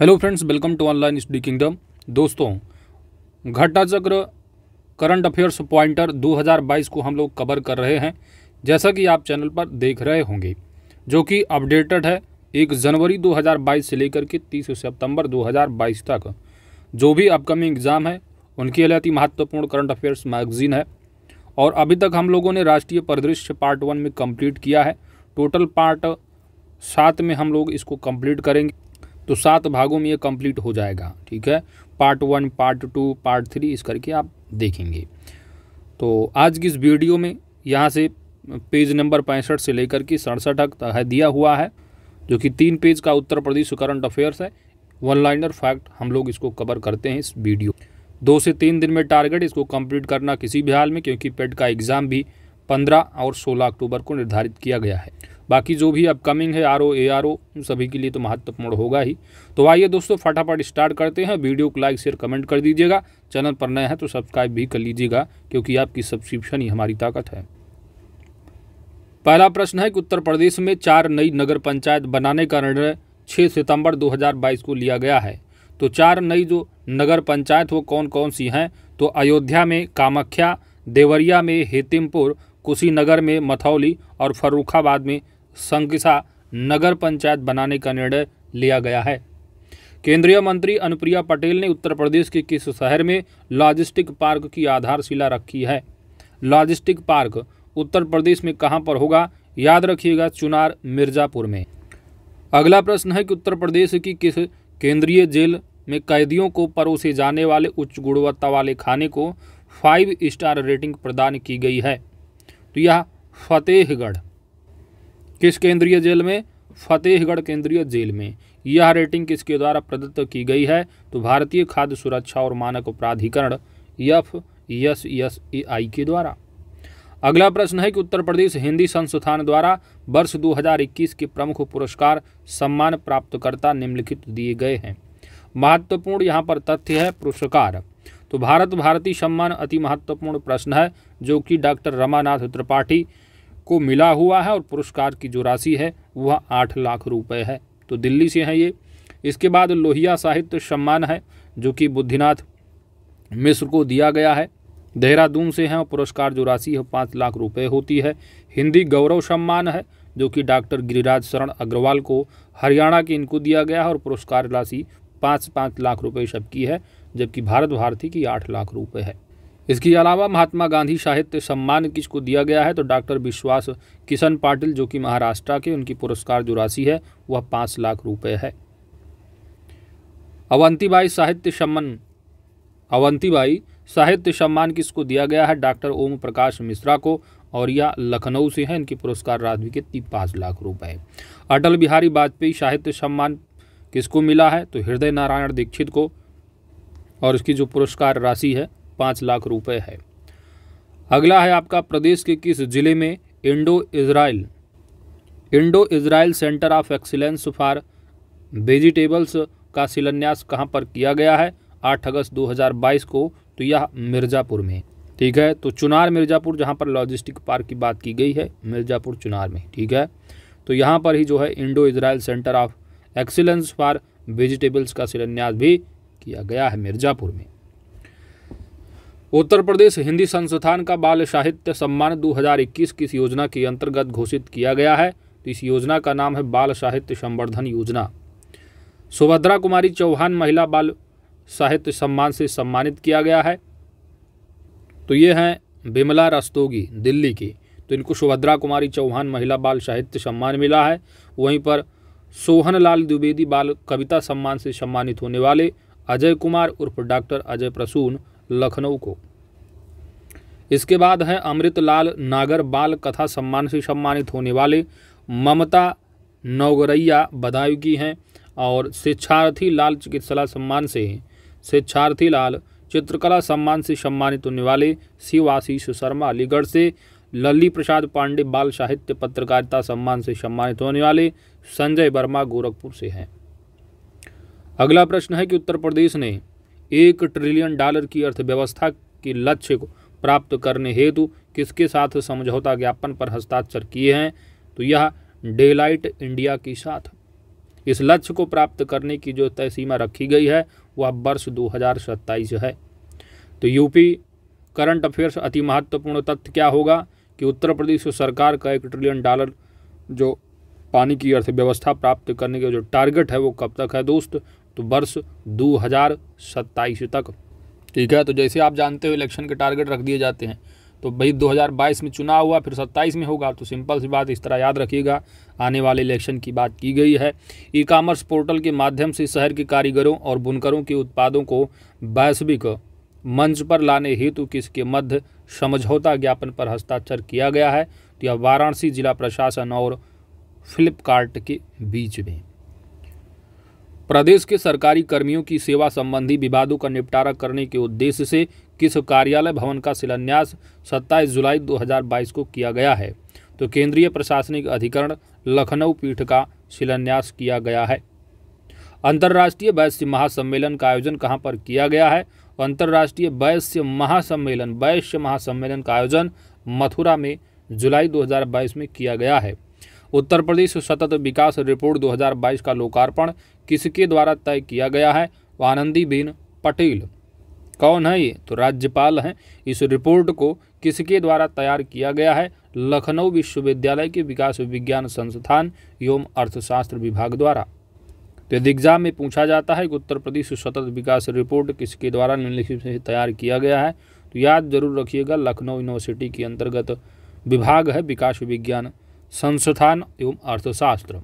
hello friends welcome to online study kingdom दोस्तों घटना चक्र करंट अफेयर्स पॉइंटर 2022 को हम लोग कवर कर रहे हैं जैसा कि आप चैनल पर देख रहे होंगे जो कि अपडेटेड है एक जनवरी 2022 से लेकर के 30 सितंबर 2022 तक जो भी अपकमिंग एग्ज़ाम है उनके लिए अति महत्वपूर्ण करंट अफेयर्स मैगजीन है और अभी तक हम लोगों ने राष्ट्रीय परिदृश्य पार्ट वन में कम्प्लीट किया है टोटल पार्ट सात में हम लोग इसको कम्प्लीट करेंगे तो सात भागों में ये कंप्लीट हो जाएगा ठीक है part one part two part three इस करके आप देखेंगे तो आज की इस वीडियो में यहाँ से पेज नंबर पैंसठ से लेकर के सड़सठ तक है दिया हुआ है जो कि तीन पेज का उत्तर प्रदेश करंट अफेयर्स है वन लाइनर फैक्ट हम लोग इसको कवर करते हैं इस वीडियो दो से तीन दिन में टारगेट इसको कंप्लीट करना किसी भी हाल में क्योंकि पेड का एग्ज़ाम भी पंद्रह और सोलह अक्टूबर को निर्धारित किया गया है बाकी जो भी अपकमिंग है R O A R O सभी के लिए तो महत्वपूर्ण होगा ही तो आइए दोस्तों फटाफट स्टार्ट करते हैं वीडियो को लाइक शेयर कमेंट कर दीजिएगा चैनल पर नए हैं तो सब्सक्राइब भी कर लीजिएगा क्योंकि आपकी सब्सक्रिप्शन ही हमारी ताकत है पहला प्रश्न है कि उत्तर प्रदेश में चार नई नगर पंचायत बनाने का निर्णय छः सितंबर दो को लिया गया है तो चार नई जो नगर पंचायत वो कौन कौन सी हैं तो अयोध्या में कामाख्या देवरिया में हेतिमपुर कुशीनगर में मथौली और फर्रुखाबाद में संकिसा नगर पंचायत बनाने का निर्णय लिया गया है केंद्रीय मंत्री अनुप्रिया पटेल ने उत्तर प्रदेश के किस शहर में लॉजिस्टिक पार्क की आधारशिला रखी है लॉजिस्टिक पार्क उत्तर प्रदेश में कहां पर होगा याद रखिएगा चुनार मिर्जापुर में अगला प्रश्न है कि उत्तर प्रदेश की किस केंद्रीय जेल में कैदियों को परोसे जाने वाले उच्च गुणवत्ता वाले खाने को फाइव स्टार रेटिंग प्रदान की गई है तो यह फतेहगढ़ किस केंद्रीय जेल में फतेहगढ़ केंद्रीय जेल में यह रेटिंग किसके द्वारा प्रदत्त की गई है तो भारतीय खाद्य सुरक्षा और मानक प्राधिकरण F S S A I के द्वारा अगला प्रश्न है कि उत्तर प्रदेश हिंदी संस्थान द्वारा वर्ष 2021 के प्रमुख पुरस्कार सम्मान प्राप्तकर्ता निम्नलिखित दिए गए हैं महत्वपूर्ण यहाँ पर तथ्य है पुरस्कार तो भारत भारती सम्मान अति महत्वपूर्ण प्रश्न है जो कि डॉक्टर रमानाथ त्रिपाठी को मिला हुआ है और पुरस्कार की जो राशि है वह आठ लाख रुपए है तो दिल्ली से हैं ये इसके बाद लोहिया साहित्य सम्मान है जो कि बुद्धिनाथ मिश्र को दिया गया है देहरादून से हैं और पुरस्कार जो राशि है पाँच लाख रुपए होती है हिंदी गौरव सम्मान है जो कि डॉक्टर गिरिराज शरण अग्रवाल को हरियाणा के इनको दिया गया है और पुरस्कार राशि पाँच पाँच लाख रुपये सबकी है जबकि भारत भारती की आठ लाख रुपये है इसके अलावा महात्मा गांधी साहित्य सम्मान किसको दिया गया है तो डॉक्टर विश्वास किशन पाटिल जो कि महाराष्ट्र के उनकी पुरस्कार जो राशि है वह पाँच लाख रुपये है अवंतीबाई साहित्य सम्मान अवंतीबाई साहित्य सम्मान किसको दिया गया है डॉक्टर ओम प्रकाश मिश्रा को और यह लखनऊ से है इनकी पुरस्कार राशि तीन पाँच लाख रुपये अटल बिहारी वाजपेयी साहित्य सम्मान किसको मिला है तो हृदय नारायण दीक्षित को और इसकी जो पुरस्कार राशि है पाँच लाख रुपए है अगला है आपका प्रदेश के किस जिले में Indo Israel Indo Israel centre of excellence for vegetables का शिलान्यास कहाँ पर किया गया है 8 अगस्त 2022 को तो यह मिर्ज़ापुर में ठीक है तो चुनार मिर्ज़ापुर जहाँ पर लॉजिस्टिक पार्क की बात की गई है मिर्ज़ापुर चुनार में ठीक है तो यहाँ पर ही जो है Indo Israel centre of excellence for vegetables का शिलान्यास भी किया गया है मिर्ज़ापुर में उत्तर प्रदेश हिंदी संस्थान का बाल साहित्य सम्मान 2021 किस योजना के अंतर्गत घोषित किया गया है तो इस योजना का नाम है बाल साहित्य संवर्धन योजना सुभद्रा कुमारी चौहान महिला बाल साहित्य सम्मान से सम्मानित किया गया है तो ये हैं बिमला रस्तोगी दिल्ली की तो इनको सुभद्रा कुमारी चौहान महिला बाल साहित्य सम्मान मिला है वहीं पर सोहन लाल द्विवेदी बाल कविता सम्मान से सम्मानित होने वाले अजय कुमार उर्फ डॉक्टर अजय प्रसून लखनऊ को इसके बाद है अमृतलाल नागर बाल कथा सम्मान से सम्मानित होने वाले ममता नौगरैया बदायूं की हैं और शिक्षार्थी लाल चिकित्सला सम्मान से शिक्षार्थी लाल चित्रकला सम्मान से सम्मानित होने वाले शिव आशीष शर्मा अलीगढ़ से लल्ली प्रसाद पांडे बाल साहित्य पत्रकारिता सम्मान से सम्मानित होने वाले संजय वर्मा गोरखपुर से हैं अगला प्रश्न है कि उत्तर प्रदेश ने एक ट्रिलियन डॉलर की अर्थव्यवस्था के लक्ष्य को प्राप्त करने हेतु किसके साथ समझौता ज्ञापन पर हस्ताक्षर किए हैं तो यह डेलाइट इंडिया के साथ इस लक्ष्य को प्राप्त करने की जो तय सीमा रखी गई है वह वर्ष दो है तो यूपी करंट अफेयर्स अति महत्वपूर्ण तथ्य क्या होगा कि उत्तर प्रदेश सरकार का एक ट्रिलियन डॉलर जो पानी की अर्थव्यवस्था प्राप्त करने का जो टारगेट है वो कब तक है दोस्त तो वर्ष दो हज़ार सत्ताईस तक ठीक है तो जैसे आप जानते हो इलेक्शन के टारगेट रख दिए जाते हैं तो भाई 2022 में चुनाव हुआ फिर 27 में होगा तो सिंपल सी बात इस तरह याद रखिएगा आने वाले इलेक्शन की बात की गई है ई कामर्स पोर्टल के माध्यम से शहर के कारीगरों और बुनकरों के उत्पादों को वैश्विक मंच पर लाने हेतु किसके मध्य समझौता ज्ञापन पर हस्ताक्षर किया गया है तो यह वाराणसी जिला प्रशासन और फ्लिपकार्ट के बीच में प्रदेश के सरकारी कर्मियों की सेवा संबंधी विवादों का निपटारा करने के उद्देश्य से किस कार्यालय भवन का शिलान्यास 27 जुलाई 2022 को किया गया है तो केंद्रीय प्रशासनिक अधिकरण लखनऊ पीठ का शिलान्यास किया गया है अंतर्राष्ट्रीय वैश्य महासम्मेलन का आयोजन कहाँ पर किया गया है अंतर्राष्ट्रीय वैश्य महासम्मेलन वैश्य महासम्मेलन का आयोजन मथुरा में जुलाई दो में किया गया है उत्तर प्रदेश सतत विकास रिपोर्ट 2022 का लोकार्पण किसके द्वारा तय किया गया है आनंदीबेन पटेल कौन है ये तो राज्यपाल हैं इस रिपोर्ट को किसके द्वारा तैयार किया गया है लखनऊ विश्वविद्यालय के विकास विज्ञान संस्थान एवं अर्थशास्त्र विभाग द्वारा तो यदि एग्जाम में पूछा जाता है कि उत्तर प्रदेश सतत विकास रिपोर्ट किसके द्वारा निम्नलिखित से तैयार किया गया है तो याद जरूर रखिएगा लखनऊ यूनिवर्सिटी के अंतर्गत विभाग है विकास विज्ञान संस्थान एवं अर्थशास्त्र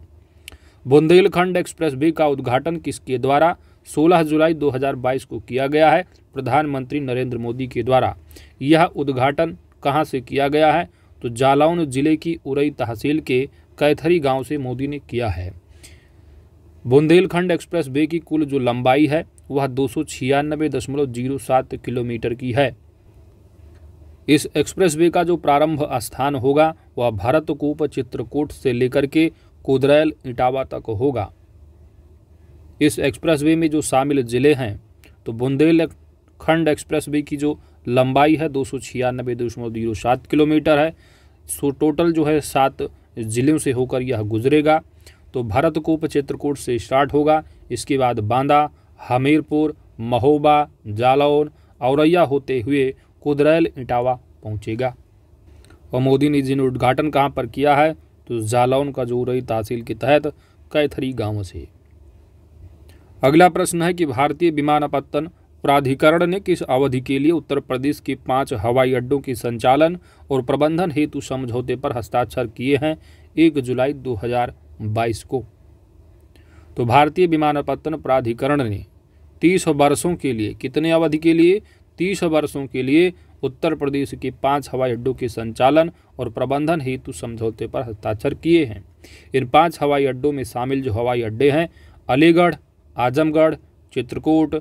बुंदेलखंड एक्सप्रेस वे का उद्घाटन किसके द्वारा 16 जुलाई 2022 को किया गया है प्रधानमंत्री नरेंद्र मोदी के द्वारा यह उद्घाटन कहां से किया गया है तो जालौन जिले की उरई तहसील के कैथरी गांव से मोदी ने किया है बुंदेलखंड एक्सप्रेस वे की कुल जो लंबाई है वह दो किलोमीटर की है इस एक्सप्रेस वे का जो प्रारंभ स्थान होगा वह भरतकूप चित्रकूट से लेकर के कुदरैल इटावा तक होगा इस एक्सप्रेसवे में जो शामिल ज़िले हैं तो बुंदेलखंड एक्सप्रेसवे की जो लंबाई है दो सौ छियानबे दशमलव जीरो सात किलोमीटर है सो टोटल जो है सात ज़िलों से होकर यह गुजरेगा तो भरतकूप चित्रकूट से स्टार्ट होगा इसके बाद बांदा हमीरपुर महोबा जालौन औरैया होते हुए कुदरैल इटावा पहुंचेगा व मोदी ने जिन उद्घाटन कहाँ पर किया है तो जालौन का जोरई तहसील के तहत कैथरी गांव से अगला प्रश्न है कि भारतीय विमानपत्तन प्राधिकरण ने किस अवधि के लिए उत्तर प्रदेश के पांच हवाई अड्डों के संचालन और प्रबंधन हेतु समझौते पर हस्ताक्षर किए हैं एक जुलाई 2022 को तो भारतीय विमानापत्तन प्राधिकरण ने तीस वर्षों के लिए कितने अवधि के लिए तीस वर्षों के लिए उत्तर प्रदेश के पाँच हवाई अड्डों के संचालन और प्रबंधन हेतु समझौते पर हस्ताक्षर किए हैं इन पाँच हवाई अड्डों में शामिल जो हवाई अड्डे हैं अलीगढ़ आजमगढ़ चित्रकूट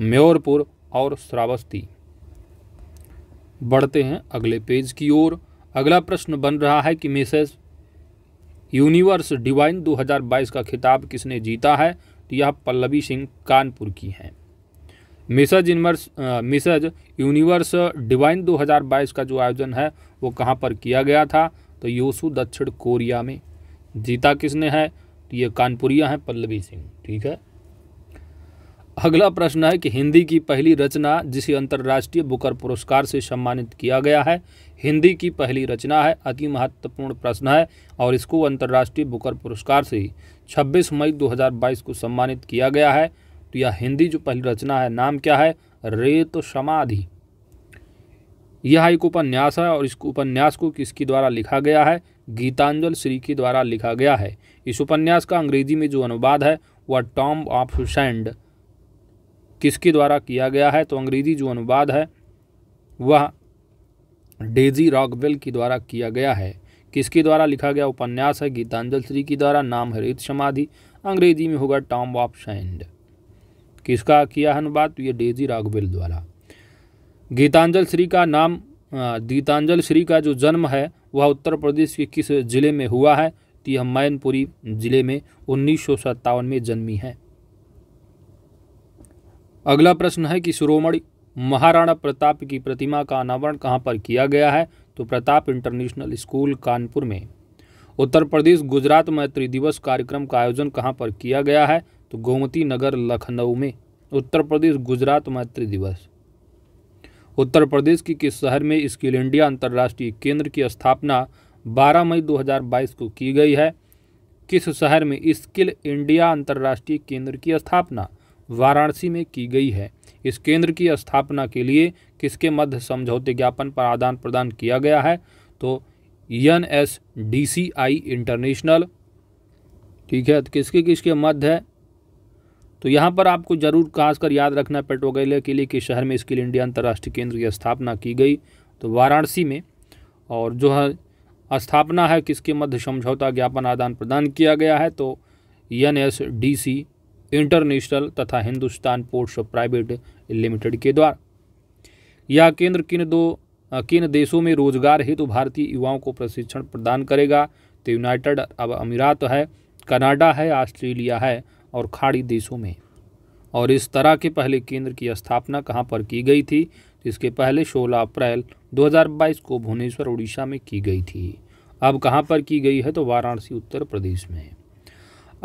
म्योरपुर और श्रावस्ती बढ़ते हैं अगले पेज की ओर अगला प्रश्न बन रहा है कि मिसेस यूनिवर्स डिवाइन 2022 का खिताब किसने जीता है तो यह पल्लवी सिंह कानपुर की हैं Mrs universe Mrs universe divine 2022 का जो आयोजन है वो कहाँ पर किया गया था तो योसु दक्षिण कोरिया में जीता किसने है तो ये कानपुरिया हैं पल्लवी सिंह ठीक है अगला प्रश्न है कि हिंदी की पहली रचना जिसे अंतर्राष्ट्रीय बुकर पुरस्कार से सम्मानित किया गया है हिंदी की पहली रचना है अति महत्वपूर्ण प्रश्न है और इसको अंतर्राष्ट्रीय बुकर पुरस्कार से 26 मई 2022 को सम्मानित किया गया है तो यह हिंदी जो पहली रचना है नाम क्या है रेत समाधि यह एक उपन्यास है और इस उपन्यास को किसके द्वारा लिखा गया है गीतांजल श्री के द्वारा लिखा गया है इस उपन्यास का अंग्रेजी में जो अनुवाद है वह टॉम ऑफ सैंड किसके द्वारा किया गया है तो अंग्रेजी जो अनुवाद है वह डेजी रॉकवेल के द्वारा किया गया है किसके द्वारा लिखा गया उपन्यास है गीतांजल श्री के द्वारा नाम हरित समाधि अंग्रेजी में होगा टॉम ऑफ सैंड किसका किया है अनुवाद तो ये डेजी राघवेल द्वारा गीतांजल श्री का नाम गीतांजल श्री का जो जन्म है वह उत्तर प्रदेश के किस जिले में हुआ है तो यह मैनपुरी जिले में उन्नीस में जन्मी है अगला प्रश्न है कि शिरोमणि महाराणा प्रताप की प्रतिमा का अनावरण कहाँ पर किया गया है तो प्रताप इंटरनेशनल स्कूल कानपुर में उत्तर प्रदेश गुजरात मैत्री दिवस कार्यक्रम का आयोजन कहाँ पर किया गया है तो गोमती नगर लखनऊ में उत्तर प्रदेश गुजरात मातृ दिवस उत्तर प्रदेश की किस शहर में स्किल इंडिया अंतर्राष्ट्रीय केंद्र की स्थापना 12 मई 2022 को की गई है किस शहर में स्किल इंडिया अंतर्राष्ट्रीय केंद्र की स्थापना वाराणसी में की गई है इस केंद्र की स्थापना के लिए किसके मध्य समझौते ज्ञापन पर आदान प्रदान किया गया है तो N S D C I international ठीक है तो किसके किसके मध्य है तो यहाँ पर आपको ज़रूर खासकर याद रखना पेट्रोगेलिया किले के शहर में स्किल इंडिया अंतर्राष्ट्रीय केंद्र की स्थापना की गई तो वाराणसी में और जो है स्थापना है किसके मध्य समझौता ज्ञापन आदान प्रदान किया गया है तो N S D C international तथा हिंदुस्तान पोर्ट्स प्राइवेट लिमिटेड के द्वारा यह केंद्र किन दो किन देशों में रोजगार हेतु तो भारतीय युवाओं को प्रशिक्षण प्रदान करेगा तो यूनाइटेड अब अमीरात है कनाडा है ऑस्ट्रेलिया है और खाड़ी देशों में और इस तरह के पहले केंद्र की स्थापना कहाँ पर की गई थी इसके पहले 16 अप्रैल 2022 को भुवनेश्वर उड़ीसा में की गई थी अब कहाँ पर की गई है तो वाराणसी उत्तर प्रदेश में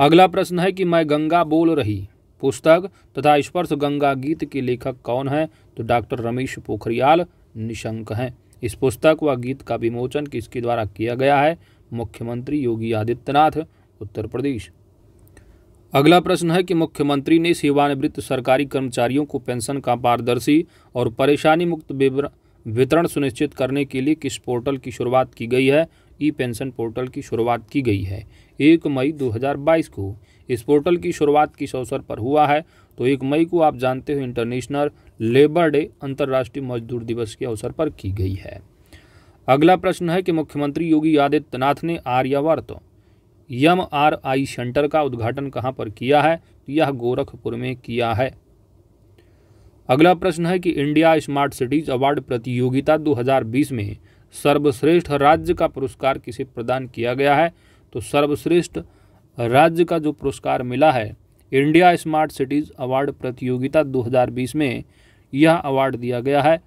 अगला प्रश्न है कि मैं गंगा बोल रही पुस्तक तथा स्पर्श गंगा गीत के लेखक कौन है तो डॉक्टर रमेश पोखरियाल निशंक हैं इस पुस्तक व गीत का विमोचन किसके द्वारा किया गया है मुख्यमंत्री योगी आदित्यनाथ उत्तर प्रदेश अगला प्रश्न है कि मुख्यमंत्री ने सेवानिवृत्त सरकारी कर्मचारियों को पेंशन का पारदर्शी और परेशानी मुक्त वितरण सुनिश्चित करने के लिए किस पोर्टल की शुरुआत की गई है ई पेंशन पोर्टल की शुरुआत की गई है एक मई 2022 को इस पोर्टल की शुरुआत किस अवसर पर हुआ है तो एक मई को आप जानते हो इंटरनेशनल लेबर डे अंतर्राष्ट्रीय मजदूर दिवस के अवसर पर की गई है अगला प्रश्न है कि मुख्यमंत्री योगी आदित्यनाथ ने Aryavart M R I centre का उद्घाटन कहाँ पर किया है तो यह गोरखपुर में किया है अगला प्रश्न है कि इंडिया स्मार्ट सिटीज अवार्ड प्रतियोगिता 2020 में सर्वश्रेष्ठ राज्य का पुरस्कार किसे प्रदान किया गया है तो सर्वश्रेष्ठ राज्य का जो पुरस्कार मिला है इंडिया स्मार्ट सिटीज अवार्ड प्रतियोगिता 2020 में यह अवार्ड दिया गया है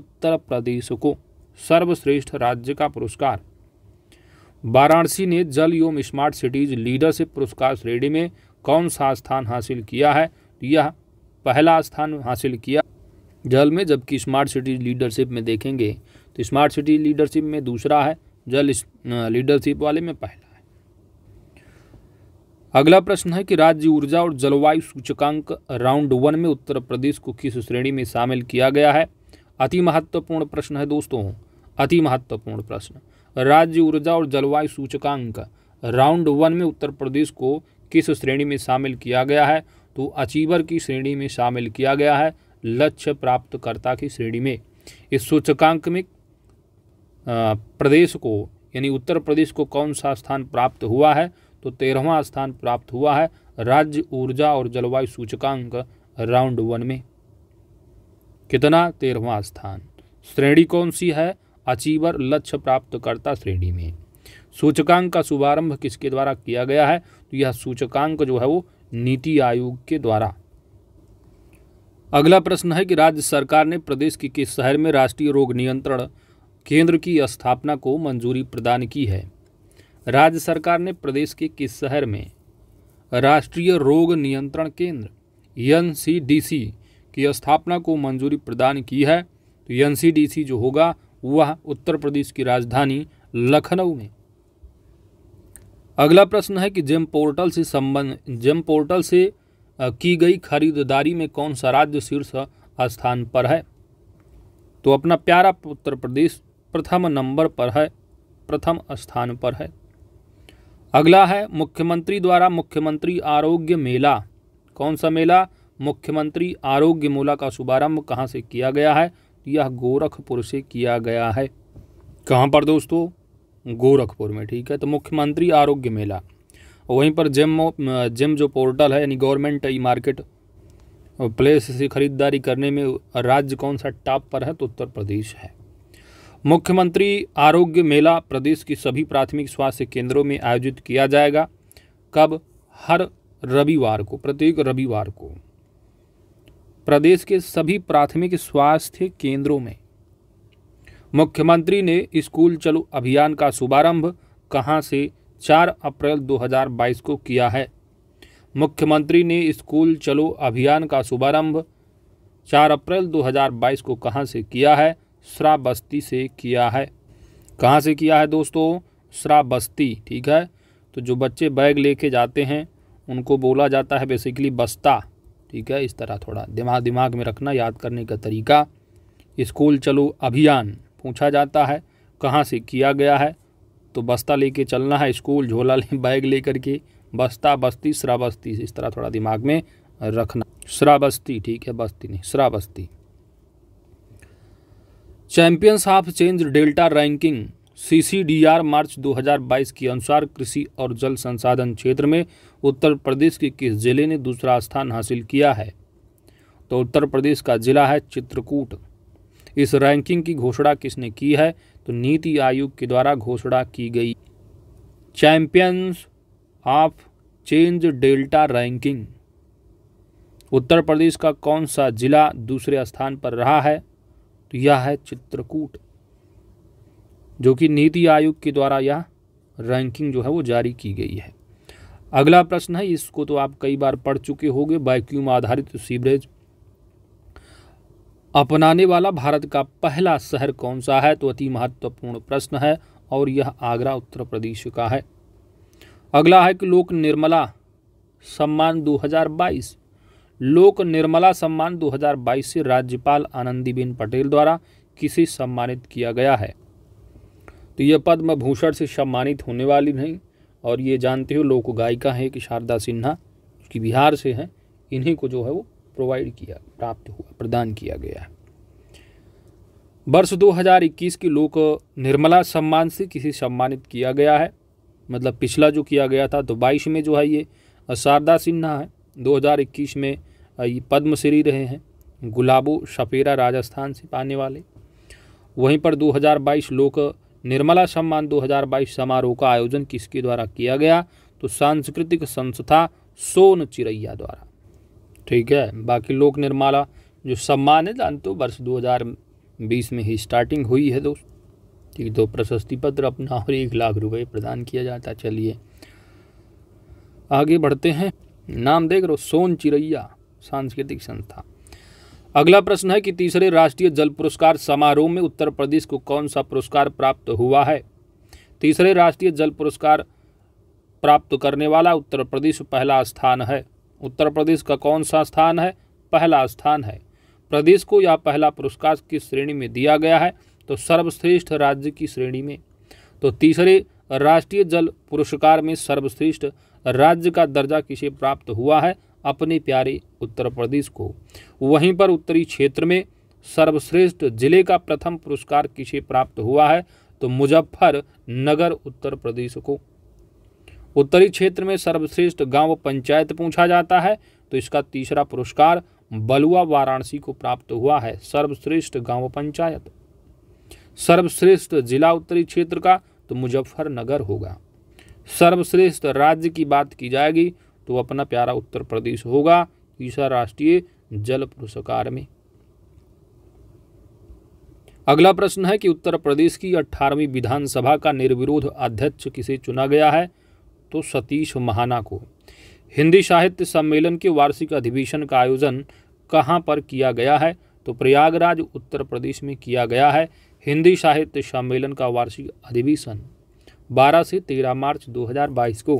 उत्तर प्रदेश को सर्वश्रेष्ठ राज्य का पुरस्कार वाराणसी ने जल एवं स्मार्ट सिटीज लीडरशिप पुरस्कार श्रेणी में कौन सा स्थान हासिल किया है यह पहला स्थान हासिल किया जल में जबकि स्मार्ट सिटीज लीडरशिप में देखेंगे तो स्मार्ट सिटी लीडरशिप में दूसरा है जल लीडरशिप वाले में पहला है अगला प्रश्न है कि राज्य ऊर्जा और जलवायु सूचकांक राउंड वन में उत्तर प्रदेश को किस श्रेणी में शामिल किया गया है अति महत्वपूर्ण प्रश्न है दोस्तों अति महत्वपूर्ण प्रश्न राज्य ऊर्जा और जलवायु सूचकांक राउंड वन में उत्तर प्रदेश को किस श्रेणी में शामिल किया गया है तो अचीवर की श्रेणी में शामिल किया गया है लक्ष्य प्राप्तकर्ता की श्रेणी में इस सूचकांक में प्रदेश को यानी उत्तर प्रदेश को कौन सा स्थान प्राप्त हुआ है तो तेरहवा स्थान प्राप्त हुआ है राज्य ऊर्जा और जलवायु सूचकांक राउंड वन में कितना तेरहवा स्थान श्रेणी कौन सी है अचीवर लक्ष्य प्राप्तकर्ता श्रेणी में सूचकांक का शुभारंभ किसके द्वारा किया गया है तो यह सूचकांक जो है वो नीति आयोग के द्वारा अगला प्रश्न है कि राज्य सरकार ने प्रदेश के किस शहर में राष्ट्रीय रोग नियंत्रण केंद्र की स्थापना को मंजूरी प्रदान की है राज्य सरकार ने प्रदेश के किस शहर में राष्ट्रीय रोग नियंत्रण केंद्र एन की स्थापना को मंजूरी प्रदान की है तो एन जो होगा वह उत्तर प्रदेश की राजधानी लखनऊ में अगला प्रश्न है कि जेम पोर्टल से संबंध जेम पोर्टल से की गई खरीदारी में कौन सा राज्य शीर्ष स्थान पर है तो अपना प्यारा उत्तर प्रदेश प्रथम नंबर पर है प्रथम स्थान पर है अगला है मुख्यमंत्री द्वारा मुख्यमंत्री आरोग्य मेला कौन सा मेला मुख्यमंत्री आरोग्य मेला का शुभारंभ कहाँ से किया गया है यह गोरखपुर से किया गया है कहाँ पर दोस्तों गोरखपुर में ठीक है तो मुख्यमंत्री आरोग्य मेला वहीं पर जिम जिम जो पोर्टल है यानी गवर्नमेंट ई मार्केट प्लेस से खरीदारी करने में राज्य कौन सा टॉप पर है तो उत्तर प्रदेश है मुख्यमंत्री आरोग्य मेला प्रदेश की सभी प्राथमिक स्वास्थ्य केंद्रों में आयोजित किया जाएगा कब हर रविवार को प्रत्येक रविवार को प्रदेश के सभी प्राथमिक स्वास्थ्य केंद्रों में मुख्यमंत्री ने स्कूल चलो अभियान का शुभारंभ कहाँ से 4 अप्रैल 2022 को किया है मुख्यमंत्री ने स्कूल चलो अभियान का शुभारंभ 4 अप्रैल 2022 को कहाँ से किया है श्राबस्ती से किया है कहाँ से किया है दोस्तों श्राबस्ती ठीक है तो जो बच्चे बैग लेके जाते हैं उनको बोला जाता है बेसिकली बस्ता ठीक है इस तरह थोड़ा दिमाग दिमाग में रखना याद करने का तरीका स्कूल चलो अभियान पूछा जाता है कहाँ से किया गया है तो बस्ता लेके चलना है स्कूल झोला ले बैग लेकर के बस्ता बस्ती श्राबस्ती इस तरह थोड़ा दिमाग में रखना श्राबस्ती ठीक है बस्ती नहीं Shravasti champions of change delta ranking CCDR March 2022 के अनुसार कृषि और जल संसाधन क्षेत्र में उत्तर प्रदेश के किस जिले ने दूसरा स्थान हासिल किया है तो उत्तर प्रदेश का जिला है चित्रकूट इस रैंकिंग की घोषणा किसने की है तो नीति आयोग के द्वारा घोषणा की गई champions of change delta ranking Uttar Pradesh का कौन सा जिला दूसरे स्थान पर रहा है तो यह है चित्रकूट जो कि नीति आयोग के द्वारा यह रैंकिंग जो है वो जारी की गई है अगला प्रश्न है इसको तो आप कई बार पढ़ चुके होंगे वैक्यूम आधारित सीवरेज अपनाने वाला भारत का पहला शहर कौन सा है तो अति महत्वपूर्ण प्रश्न है और यह आगरा उत्तर प्रदेश का है अगला है कि लोक निर्मला सम्मान 2022 लोक निर्मला सम्मान 2022 से राज्यपाल आनंदीबेन पटेल द्वारा किसे सम्मानित किया गया है तो यह पद्म भूषण से सम्मानित होने वाली नहीं और ये जानते हो लोक गायिका हैं कि शारदा सिन्हा की बिहार से हैं इन्हीं को जो है वो प्रोवाइड किया प्राप्त हुआ प्रदान किया गया है वर्ष 2021 के लोक निर्मला सम्मान से किसी सम्मानित किया गया है मतलब पिछला जो किया गया था तो बाईस में जो है ये शारदा सिन्हा है 2021 में ये पद्मश्री रहे हैं गुलाबो शपेरा राजस्थान से पाने वाले वहीं पर 2022 लोक निर्मला सम्मान 2022 समारोह का आयोजन किसके द्वारा किया गया तो सांस्कृतिक संस्था सोन चिरैया द्वारा ठीक है बाकी लोक निर्माला जो सम्मान है जानते हो वर्ष 2020 में ही स्टार्टिंग हुई है दोस्त ठीक तो प्रशस्ति पत्र अपना और एक लाख रुपए प्रदान किया जाता चलिए आगे बढ़ते हैं नाम देख रहे हो सोन चिरैया सांस्कृतिक संस्था अगला प्रश्न है कि तीसरे राष्ट्रीय जल पुरस्कार समारोह में उत्तर प्रदेश को कौन सा पुरस्कार प्राप्त हुआ है तीसरे राष्ट्रीय जल पुरस्कार प्राप्त करने वाला उत्तर प्रदेश पहला स्थान है उत्तर प्रदेश का कौन सा स्थान है पहला स्थान है प्रदेश को यह पहला पुरस्कार किस श्रेणी में दिया गया है तो सर्वश्रेष्ठ राज्य की श्रेणी में तो तीसरे राष्ट्रीय जल पुरस्कार में सर्वश्रेष्ठ राज्य का दर्जा किसे प्राप्त हुआ है अपने प्यारे उत्तर प्रदेश को वहीं पर उत्तरी क्षेत्र में सर्वश्रेष्ठ जिले का प्रथम पुरस्कार किसे प्राप्त हुआ है तो मुजफ्फरनगर उत्तर प्रदेश को उत्तरी क्षेत्र में सर्वश्रेष्ठ गांव पंचायत पूछा जाता है तो इसका तीसरा पुरस्कार बलुआ वाराणसी को प्राप्त हुआ है सर्वश्रेष्ठ गांव पंचायत सर्वश्रेष्ठ जिला उत्तरी क्षेत्र का तो मुजफ्फरनगर होगा सर्वश्रेष्ठ राज्य की बात की जाएगी तो अपना प्यारा उत्तर प्रदेश होगा तीसरा राष्ट्रीय जल पुरस्कार में अगला प्रश्न है कि उत्तर प्रदेश की 18वीं विधानसभा का निर्विरोध अध्यक्ष किसे चुना गया है तो सतीश महाना को हिंदी साहित्य सम्मेलन के वार्षिक अधिवेशन का आयोजन कहां पर किया गया है तो प्रयागराज उत्तर प्रदेश में किया गया है हिंदी साहित्य सम्मेलन का वार्षिक अधिवेशन 12 से 13 मार्च 2022 को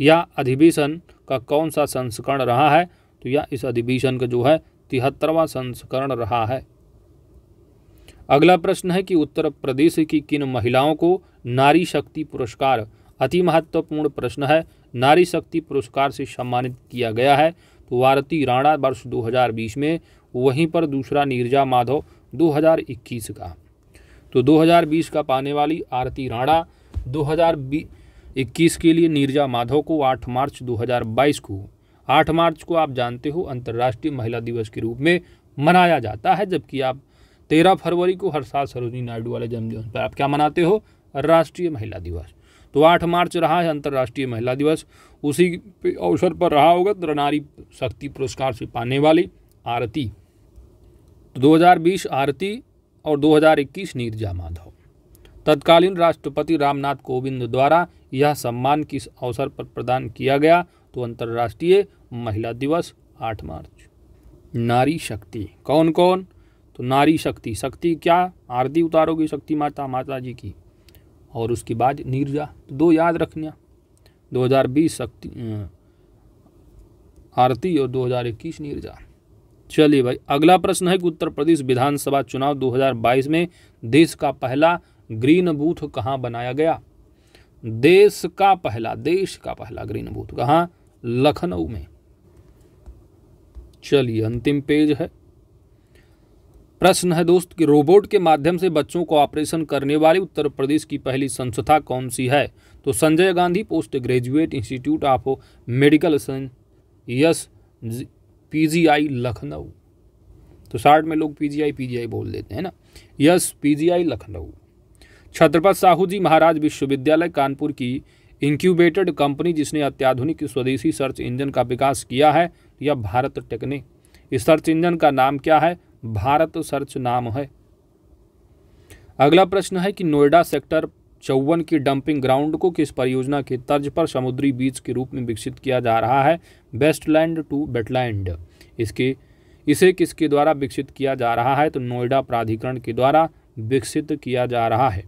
यह अधिवेशन का कौन सा संस्करण रहा है तो यह इस अधिवेशन का जो है तिहत्तरवा संस्करण रहा है अगला प्रश्न है कि उत्तर प्रदेश की किन महिलाओं को नारी शक्ति पुरस्कार अति महत्वपूर्ण प्रश्न है नारी शक्ति पुरस्कार से सम्मानित किया गया है तो वारती राणा वर्ष 2020 में वहीं पर दूसरा नीरजा माधव 2021 का तो 2020 का पाने वाली आरती राणा 2020 इक्कीस के लिए नीरजा माधव को आठ मार्च 2022 को आठ मार्च को आप जानते हो अंतर्राष्ट्रीय महिला दिवस के रूप में मनाया जाता है जबकि आप तेरह फरवरी को हर साल सरोजनी नायडू वाले जन्मदिवस पर आप क्या मनाते हो राष्ट्रीय महिला दिवस तो आठ मार्च रहा है अंतर्राष्ट्रीय महिला दिवस उसी अवसर पर रहा होगा तो नारी शक्ति पुरस्कार से पाने वाली आरती तो 2020 आरती और 2021 नीरजा माधव तत्कालीन राष्ट्रपति रामनाथ कोविंद द्वारा यह सम्मान किस अवसर पर प्रदान किया गया तो अंतर्राष्ट्रीय महिला दिवस आठ मार्च नारी शक्ति कौन कौन तो नारी शक्ति शक्ति क्या आरती उतारोगी शक्ति माता माता जी की और उसके बाद नीरजा तो दो याद रखना 2020 शक्ति आरती और 2021 नीरजा चलिए भाई अगला प्रश्न है कि उत्तर प्रदेश विधानसभा चुनाव 2022 में देश का पहला ग्रीन बूथ कहाँ बनाया गया देश का पहला देश का पहला ग्रीन बूथ कहाँ लखनऊ में चलिए अंतिम पेज है प्रश्न है दोस्त कि रोबोट के माध्यम से बच्चों को ऑपरेशन करने वाली उत्तर प्रदेश की पहली संस्था कौन सी है तो Sanjay Gandhi post graduate institute of medical science S PGI Lucknow तो शार्ट में लोग पीजीआई पीजीआई बोल देते हैं ना यस पीजीआई लखनऊ छत्रपत साहू जी महाराज विश्वविद्यालय कानपुर की इंक्यूबेटेड कंपनी जिसने अत्याधुनिक स्वदेशी सर्च इंजन का विकास किया है यह भारत टेक्ने इस सर्च इंजन का नाम क्या है भारत सर्च नाम है अगला प्रश्न है कि नोएडा सेक्टर चौवन की डंपिंग ग्राउंड को किस परियोजना के तर्ज पर समुद्री बीच के रूप में विकसित किया जा रहा है वेस्टलैंड टू बेटलैंड इसके इसे किसके द्वारा विकसित किया जा रहा है तो नोएडा प्राधिकरण के द्वारा विकसित किया जा रहा है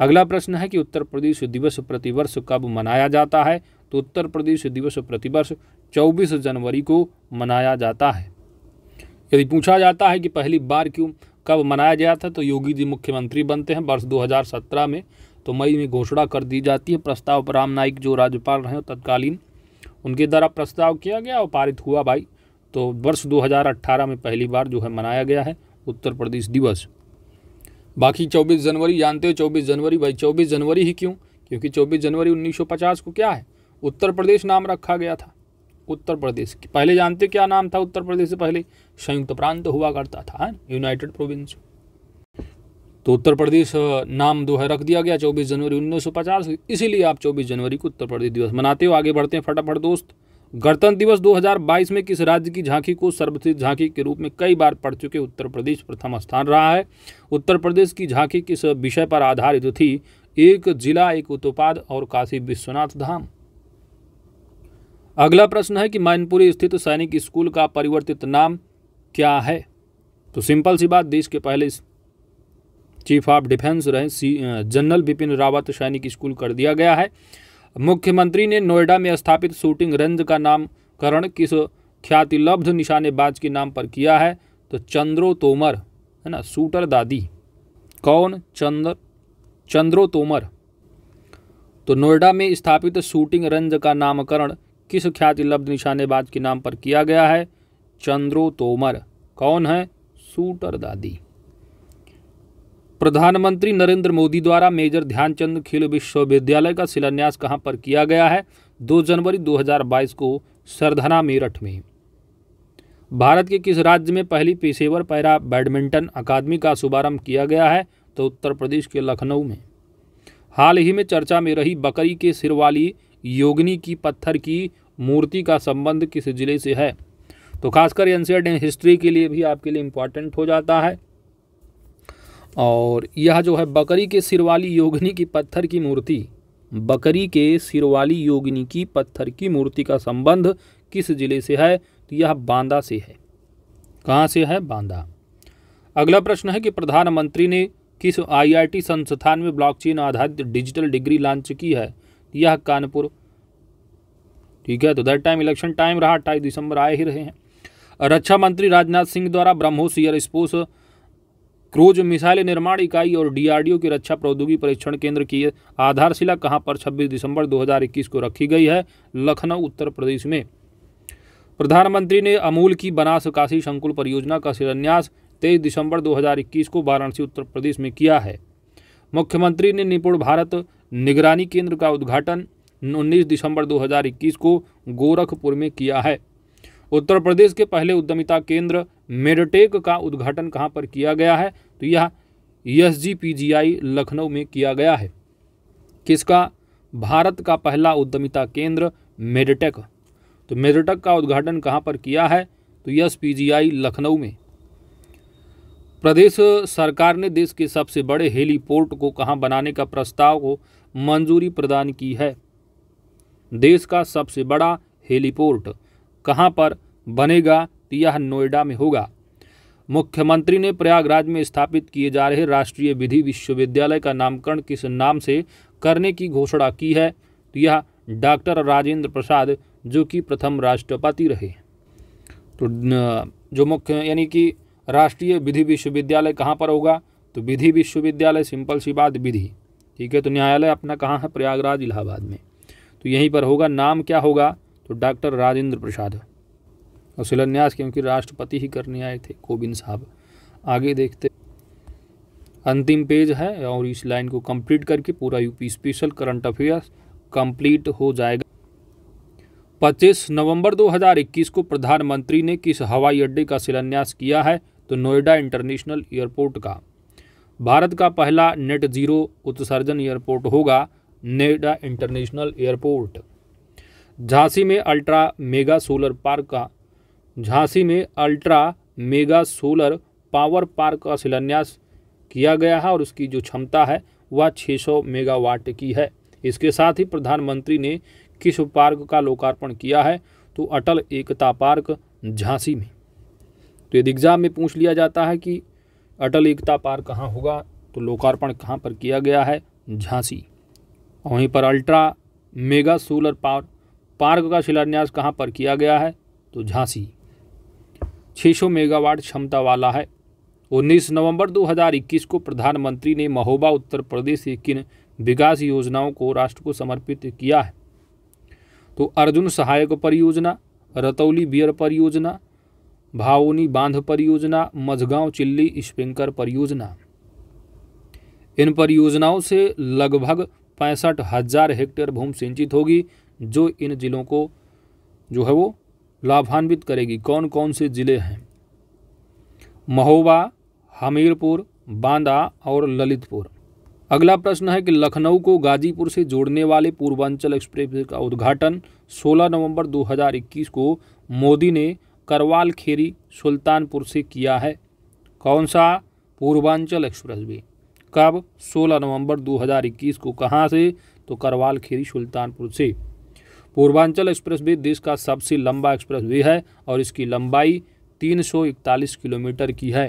अगला प्रश्न है कि उत्तर प्रदेश दिवस प्रतिवर्ष कब मनाया जाता है तो उत्तर प्रदेश दिवस प्रतिवर्ष 24 जनवरी को मनाया जाता है यदि पूछा जाता है कि पहली बार क्यों कब मनाया गया था तो योगी जी मुख्यमंत्री बनते हैं वर्ष 2017 में तो मई में घोषणा कर दी जाती है प्रस्ताव पर राम नाइक जो राज्यपाल रहे तत्कालीन उनके द्वारा प्रस्ताव किया गया और पारित हुआ भाई तो वर्ष दो में पहली बार जो है मनाया गया है उत्तर प्रदेश दिवस बाकी 24 जनवरी जानते हो 24 जनवरी भाई 24 जनवरी ही क्यों क्योंकि 24 जनवरी 1950 को क्या है उत्तर प्रदेश नाम रखा गया था उत्तर प्रदेश पहले जानते क्या नाम था उत्तर प्रदेश से पहले संयुक्त प्रांत हुआ करता था यूनाइटेड प्रोविंस तो उत्तर प्रदेश नाम जो है रख दिया गया 24 जनवरी 1950 इसीलिए आप 24 जनवरी को उत्तर प्रदेश दिवस मनाते हो आगे बढ़ते हैं फटाफट दोस्त गणतंत्र दिवस 2022 में किस राज्य की झांकी को सर्वश्रेष्ठ झांकी के रूप में कई बार पढ़ चुके उत्तर प्रदेश प्रथम स्थान रहा है उत्तर प्रदेश की झांकी किस विषय पर आधारित थी एक जिला एक उत्पाद और काशी विश्वनाथ धाम अगला प्रश्न है कि मैनपुरी स्थित सैनिक स्कूल का परिवर्तित नाम क्या है तो सिंपल सी बात देश के पहले चीफ ऑफ डिफेंस रहे जनरल बिपिन रावत सैनिक स्कूल कर दिया गया है मुख्यमंत्री ने नोएडा में स्थापित शूटिंग रेंज का नामकरण किस ख्यातिलब्ध निशानेबाज के नाम पर किया है तो चंद्रो तोमर है ना शूटर दादी कौन चंद्र चंद्रो तोमर तो नोएडा में स्थापित शूटिंग रेंज का नामकरण किस ख्यातिलब्ध निशानेबाज के नाम पर किया गया है चंद्रो तोमर कौन है शूटर दादी प्रधानमंत्री नरेंद्र मोदी द्वारा मेजर ध्यानचंद खेल विश्वविद्यालय का शिलान्यास कहाँ पर किया गया है 2 जनवरी 2022 को सरधना मेरठ में भारत के किस राज्य में पहली पेशेवर पैरा बैडमिंटन अकादमी का शुभारंभ किया गया है तो उत्तर प्रदेश के लखनऊ में हाल ही में चर्चा में रही बकरी के सिर वाली योगिनी की पत्थर की मूर्ति का संबंध किस जिले से है तो खासकर एनसीआर हिस्ट्री के लिए भी आपके लिए इम्पॉर्टेंट हो जाता है और यह जो है बकरी के सिरवाली योगिनी की पत्थर की मूर्ति बकरी के सिरवाली योगिनी की पत्थर की मूर्ति का संबंध किस जिले से है तो यह बांदा से है कहाँ से है बांदा अगला प्रश्न है कि प्रधानमंत्री ने किस आईआईटी संस्थान में ब्लॉकचेन आधारित डिजिटल डिग्री लॉन्च की है यह कानपुर ठीक है तो दैट टाइम इलेक्शन टाइम रहा अट्ठाईस दिसंबर आए ही रहे हैं रक्षा मंत्री राजनाथ सिंह द्वारा BrahMos air sports cruise missile निर्माण इकाई और डीआरडीओ के रक्षा प्रौद्योगिकी परीक्षण केंद्र की आधारशिला कहां पर 26 दिसंबर 2021 को रखी गई है लखनऊ उत्तर प्रदेश में प्रधानमंत्री ने अमूल की बनास काशी संकुल परियोजना का शिलान्यास 23 दिसंबर 2021 को वाराणसी उत्तर प्रदेश में किया है मुख्यमंत्री ने निपुण भारत निगरानी केंद्र का उद्घाटन उन्नीस दिसंबर दो को गोरखपुर में किया है उत्तर प्रदेश के पहले उद्यमिता केंद्र मेडटेक का उद्घाटन कहाँ पर किया गया है तो यह एस लखनऊ में किया गया है किसका भारत का पहला उद्यमिता केंद्र मेडटेक तो मेडटेक का उद्घाटन कहाँ पर किया है तो यस लखनऊ में प्रदेश सरकार ने देश के सबसे बड़े हेलीपोर्ट को कहाँ बनाने का प्रस्ताव को मंजूरी प्रदान की है देश का सबसे बड़ा हेलीपोर्ट कहाँ पर बनेगा तो यह नोएडा में होगा मुख्यमंत्री ने प्रयागराज में स्थापित किए जा रहे राष्ट्रीय विधि विश्वविद्यालय का नामकरण किस नाम से करने की घोषणा की है तो यह डॉक्टर राजेंद्र प्रसाद जो कि प्रथम राष्ट्रपति रहे तो जो मुख्य यानी कि राष्ट्रीय विधि विश्वविद्यालय कहाँ पर होगा तो विधि विश्वविद्यालय सिंपल सी बात विधि ठीक है तो न्यायालय अपना कहाँ है प्रयागराज इलाहाबाद में तो यहीं पर होगा नाम क्या होगा तो डॉक्टर राजेंद्र प्रसाद और शिलान्यास क्योंकि राष्ट्रपति ही करने आए थे कोविंद साहब आगे देखते अंतिम पेज है और इस लाइन को कंप्लीट करके पूरा UP special current affairs complete हो जाएगा 25 नवंबर 2021 को प्रधानमंत्री ने किस हवाई अड्डे का शिलान्यास किया है तो नोएडा इंटरनेशनल एयरपोर्ट का भारत का पहला नेट जीरो उत्सर्जन एयरपोर्ट होगा नोएडा इंटरनेशनल एयरपोर्ट झांसी में अल्ट्रा मेगा सोलर पार्क का झांसी में ultra mega solar power park का शिलान्यास किया गया है और उसकी जो क्षमता है वह 600 मेगावाट की है इसके साथ ही प्रधानमंत्री ने किस पार्क का लोकार्पण किया है तो अटल एकता पार्क झांसी में तो यदि एग्ज़ाम में पूछ लिया जाता है कि अटल एकता पार्क कहाँ होगा तो लोकार्पण कहाँ पर किया गया है झांसी वहीं पर ultra mega solar power park का शिलान्यास कहाँ पर किया गया है तो झांसी 600 मेगावाट क्षमता वाला है 19 नवंबर 2021 को प्रधानमंत्री ने महोबा उत्तर प्रदेश से किन विकास योजनाओं को राष्ट्र को समर्पित किया है तो अर्जुन सहायक परियोजना रतौली बियर परियोजना भावोनी बांध परियोजना मझगांव चिल्ली स्प्रिंकर परियोजना इन परियोजनाओं से लगभग पैंसठ हजार हेक्टेयर भूमि सिंचित होगी जो इन ज़िलों को जो है वो लाभान्वित करेगी कौन कौन से ज़िले हैं महोबा हमीरपुर बांदा और ललितपुर अगला प्रश्न है कि लखनऊ को गाजीपुर से जोड़ने वाले पूर्वांचल एक्सप्रेस का उद्घाटन 16 नवंबर 2021 को मोदी ने करवाल खेरी सुल्तानपुर से किया है कौन सा पूर्वांचल एक्सप्रेस वे कब 16 नवंबर 2021 को कहाँ से तो करवाल खेरी सुल्तानपुर से पूर्वांचल एक्सप्रेस वे देश का सबसे लंबा एक्सप्रेस वे है और इसकी लंबाई 341 किलोमीटर की है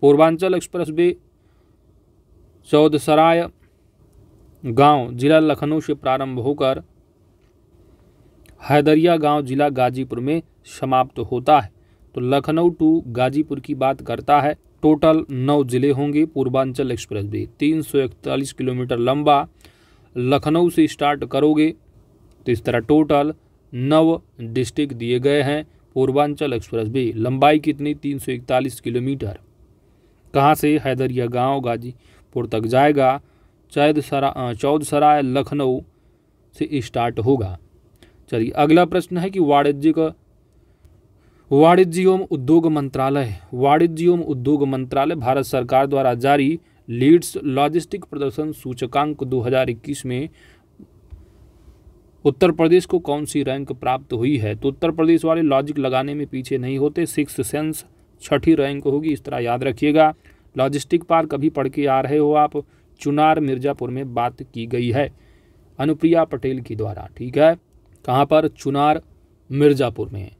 पूर्वांचल एक्सप्रेस वे चौदसराय गांव जिला लखनऊ से प्रारंभ होकर हैदरिया गांव जिला गाजीपुर में समाप्त होता है तो लखनऊ टू गाजीपुर की बात करता है टोटल नौ जिले होंगे पूर्वांचल एक्सप्रेस वे तीन किलोमीटर लंबा लखनऊ से स्टार्ट करोगे तो इस तरह टोटल नौ डिस्ट्रिक्ट दिए गए हैं पूर्वांचल एक्सप्रेस वे लंबाई कितनी 341 किलोमीटर कहाँ से हैदरिया गांव गाजीपुर तक जाएगा चौद सरा सराय लखनऊ से स्टार्ट होगा चलिए अगला प्रश्न है कि वाणिज्यिक वाणिज्य एवं उद्योग मंत्रालय वाणिज्य एवं उद्योग मंत्रालय भारत सरकार द्वारा जारी लीड्स लॉजिस्टिक प्रदर्शन सूचकांक 2021 में उत्तर प्रदेश को कौन सी रैंक प्राप्त हुई है तो उत्तर प्रदेश वाले लॉजिक लगाने में पीछे नहीं होते सिक्स सेंस छठी रैंक होगी इस तरह याद रखिएगा लॉजिस्टिक पार्क अभी पढ़ के आ रहे हो आप चुनार मिर्ज़ापुर में बात की गई है अनुप्रिया पटेल के द्वारा ठीक है कहाँ पर चुनार मिर्ज़ापुर में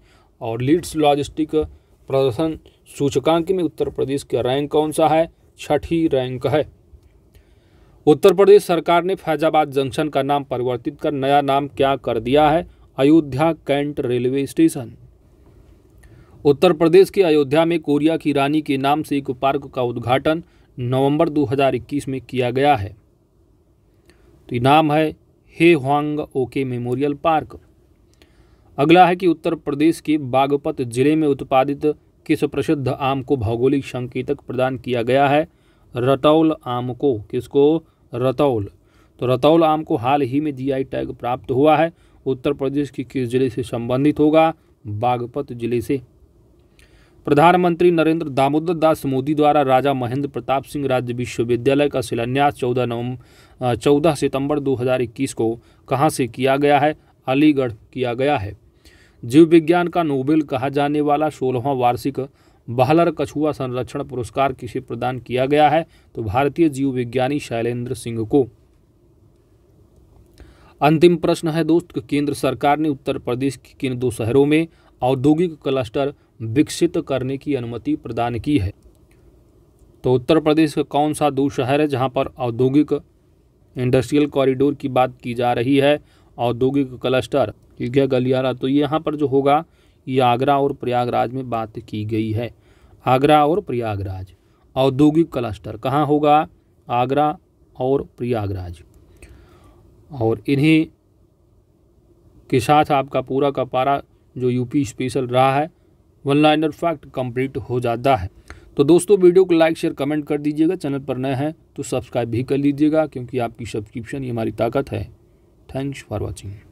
और लीड्स लॉजिस्टिक प्रदर्शन सूचकांक में उत्तर प्रदेश का रैंक कौन सा है छठी रैंक है उत्तर प्रदेश सरकार ने फैजाबाद जंक्शन का नाम परिवर्तित कर नया नाम क्या कर दिया है Ayodhya cantt railway station Uttar Pradesh के अयोध्या में कोरिया की रानी के नाम से एक पार्क का उद्घाटन नवंबर 2021 में किया गया है तो नाम है Heo Hwang Ok memorial park अगला है कि उत्तर प्रदेश के बागपत जिले में उत्पादित किस प्रसिद्ध आम को भौगोलिक संकेतक प्रदान किया गया है रतौल आम को किसको रतौल तो रतौल आम को हाल ही में जीआई टैग प्राप्त हुआ है उत्तर प्रदेश के किस जिले से संबंधित होगा बागपत जिले से प्रधानमंत्री नरेंद्र दामोदर दास मोदी द्वारा राजा महेंद्र प्रताप सिंह राज्य विश्वविद्यालय का शिलान्यास चौदह नवम चौदह सितंबर 2021 को कहाँ से किया गया है अलीगढ़ किया गया है जीव विज्ञान का नोबेल कहा जाने वाला सोलहवा वार्षिक बहलर कछुआ संरक्षण पुरस्कार किसे प्रदान किया गया है तो भारतीय जीव विज्ञानी शैलेंद्र सिंह को अंतिम प्रश्न है दोस्त केंद्र सरकार ने उत्तर प्रदेश के किन दो शहरों में औद्योगिक क्लस्टर विकसित करने की अनुमति प्रदान की है तो उत्तर प्रदेश का कौन सा दो शहर है जहां पर औद्योगिक इंडस्ट्रियल कॉरिडोर की बात की जा रही है औद्योगिक क्लस्टर ठीक है गलियारा तो यहाँ पर जो होगा ये आगरा और प्रयागराज में बात की गई है आगरा और प्रयागराज औद्योगिक क्लस्टर कहाँ होगा आगरा और प्रयागराज और इन्हीं के साथ आपका पूरा का पारा जो यूपी स्पेशल रहा है वन लाइनर फैक्ट कंप्लीट हो जाता है तो दोस्तों वीडियो को लाइक शेयर कमेंट कर दीजिएगा चैनल पर नए हैं तो सब्सक्राइब भी कर लीजिएगा क्योंकि आपकी सब्सक्रिप्शन ये हमारी ताकत है थैंक्स फॉर वॉचिंग